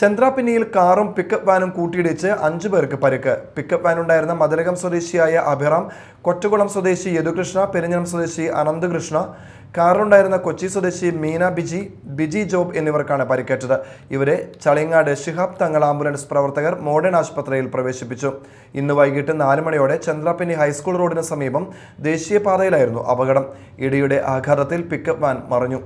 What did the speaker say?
ചന്ദ്രാപിന്നിയിൽ കാറും പിക്കപ്പ് വാനും കൂട്ടിയിടിച്ച് അഞ്ചു പേർക്ക് പരിക്ക് പിക്കപ്പ് വാനുണ്ടായിരുന്ന മതിലകം സ്വദേശിയായ അഭിറാം കൊറ്റകുളം സ്വദേശി യദുകൃഷ്ണ പെരിഞ്ഞനം സ്വദേശി അനന്തകൃഷ്ണ കാറിലുണ്ടായിരുന്ന കൊച്ചി സ്വദേശി മീന ബിജി ബിജി ജോബ് എന്നിവർക്കാണ് പരിക്കേറ്റത് ഇവരെ ചളിങ്ങാട് ഷിഹാബ് തങ്ങൾ ആംബുലൻസ് പ്രവർത്തകർ മോഡേൺ ആശുപത്രിയിൽ പ്രവേശിപ്പിച്ചു ഇന്ന് വൈകിട്ട് നാല് മണിയോടെ ചന്ദ്രാപിന്നി ഹൈസ്കൂൾ റോഡിന് സമീപം ദേശീയപാതയിലായിരുന്നു അപകടം ഇടിയുടെ ആഘാതത്തിൽ പിക്കപ്പ് വാൻ മറിഞ്ഞു